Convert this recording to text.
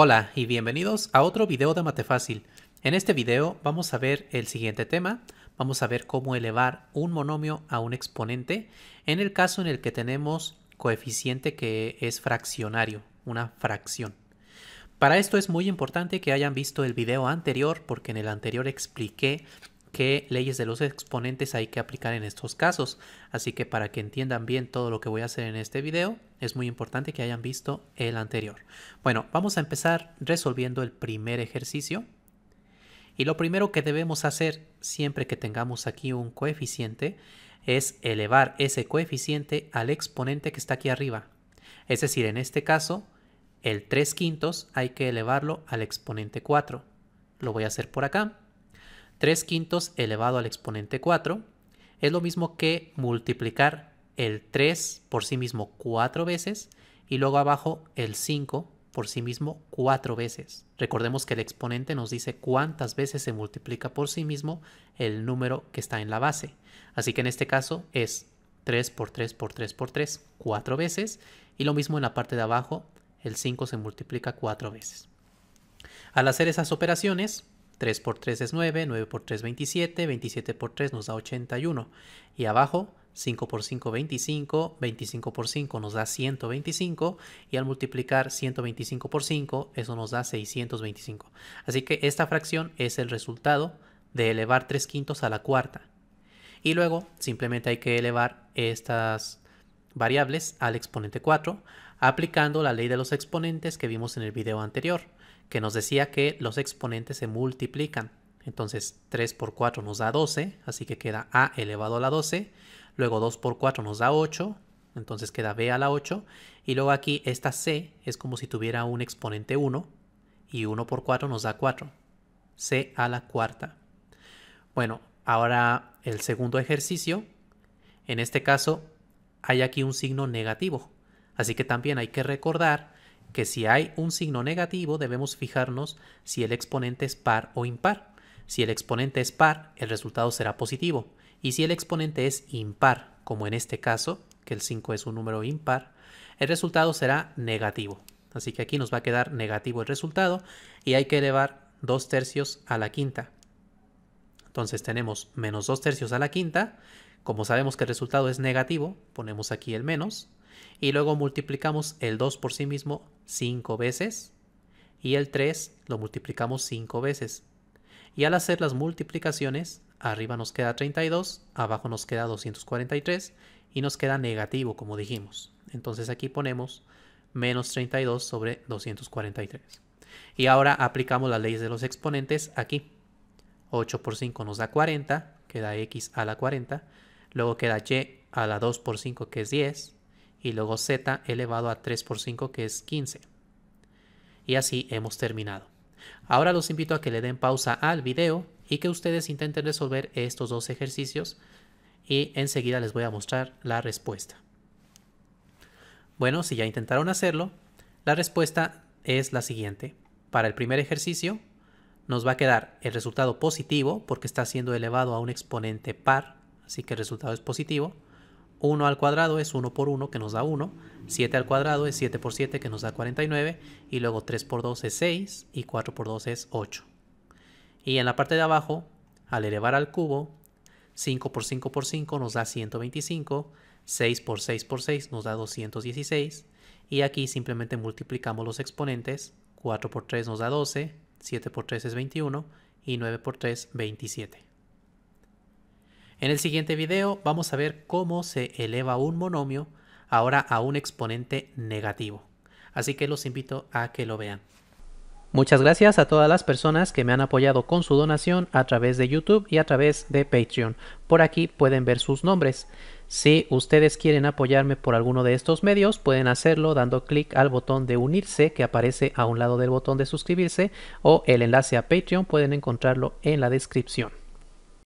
Hola y bienvenidos a otro video de Matefácil. En este video vamos a ver el siguiente tema. Vamos a ver cómo elevar un monomio a un exponente en el caso en el que tenemos coeficiente que es fraccionario, una fracción. Para esto es muy importante que hayan visto el video anterior porque en el anterior expliqué qué leyes de los exponentes hay que aplicar en estos casos. Así que para que entiendan bien todo lo que voy a hacer en este video, es muy importante que hayan visto el anterior. Bueno, vamos a empezar resolviendo el primer ejercicio. Y lo primero que debemos hacer siempre que tengamos aquí un coeficiente es elevar ese coeficiente al exponente que está aquí arriba. Es decir, en este caso, el 3 quintos hay que elevarlo al exponente 4. Lo voy a hacer por acá. 3 quintos elevado al exponente 4 es lo mismo que multiplicar el 3 por sí mismo 4 veces y luego abajo el 5 por sí mismo 4 veces. Recordemos que el exponente nos dice cuántas veces se multiplica por sí mismo el número que está en la base. Así que en este caso es 3 por 3 por 3 por 3, 4 veces. Y lo mismo en la parte de abajo, el 5 se multiplica 4 veces. Al hacer esas operaciones, 3 por 3 es 9, 9 por 3 27, 27 por 3 nos da 81. Y abajo 5 por 5 25, 25 por 5 nos da 125 y al multiplicar 125 por 5 eso nos da 625. Así que esta fracción es el resultado de elevar 3 quintos a la cuarta. Y luego simplemente hay que elevar estas variables al exponente 4 aplicando la ley de los exponentes que vimos en el video anterior que nos decía que los exponentes se multiplican. Entonces 3 por 4 nos da 12, así que queda a elevado a la 12. Luego 2 por 4 nos da 8, entonces queda b a la 8. Y luego aquí esta c es como si tuviera un exponente 1 y 1 por 4 nos da 4. c a la cuarta. Bueno, ahora el segundo ejercicio. En este caso hay aquí un signo negativo. Así que también hay que recordar que si hay un signo negativo debemos fijarnos si el exponente es par o impar. Si el exponente es par, el resultado será positivo. Y si el exponente es impar, como en este caso, que el 5 es un número impar, el resultado será negativo. Así que aquí nos va a quedar negativo el resultado y hay que elevar 2 tercios a la quinta. Entonces tenemos menos 2 tercios a la quinta. Como sabemos que el resultado es negativo, ponemos aquí el menos y luego multiplicamos el 2 por sí mismo 5 veces y el 3 lo multiplicamos 5 veces. Y al hacer las multiplicaciones, arriba nos queda 32, abajo nos queda 243 y nos queda negativo como dijimos. Entonces aquí ponemos menos 32 sobre 243. Y ahora aplicamos las leyes de los exponentes aquí. 8 por 5 nos da 40, queda x a la 40, luego queda y a la 2 por 5 que es 10, y luego z elevado a 3 por 5 que es 15. Y así hemos terminado. Ahora los invito a que le den pausa al video y que ustedes intenten resolver estos dos ejercicios y enseguida les voy a mostrar la respuesta. Bueno, si ya intentaron hacerlo, la respuesta es la siguiente. Para el primer ejercicio nos va a quedar el resultado positivo porque está siendo elevado a un exponente par, así que el resultado es positivo. 1 al cuadrado es 1 por 1 que nos da 1, 7 al cuadrado es 7 por 7 que nos da 49, y luego 3 por 2 es 6 y 4 por 2 es 8. Y en la parte de abajo, al elevar al cubo, 5 por 5 por 5 nos da 125, 6 por 6 por 6 nos da 216, y aquí simplemente multiplicamos los exponentes, 4 por 3 nos da 12, 7 por 3 es 21 y 9 por 3 27. En el siguiente video vamos a ver cómo se eleva un monomio ahora a un exponente negativo. Así que los invito a que lo vean. Muchas gracias a todas las personas que me han apoyado con su donación a través de YouTube y a través de Patreon. Por aquí pueden ver sus nombres. Si ustedes quieren apoyarme por alguno de estos medios, pueden hacerlo dando clic al botón de unirse que aparece a un lado del botón de suscribirse o el enlace a Patreon pueden encontrarlo en la descripción.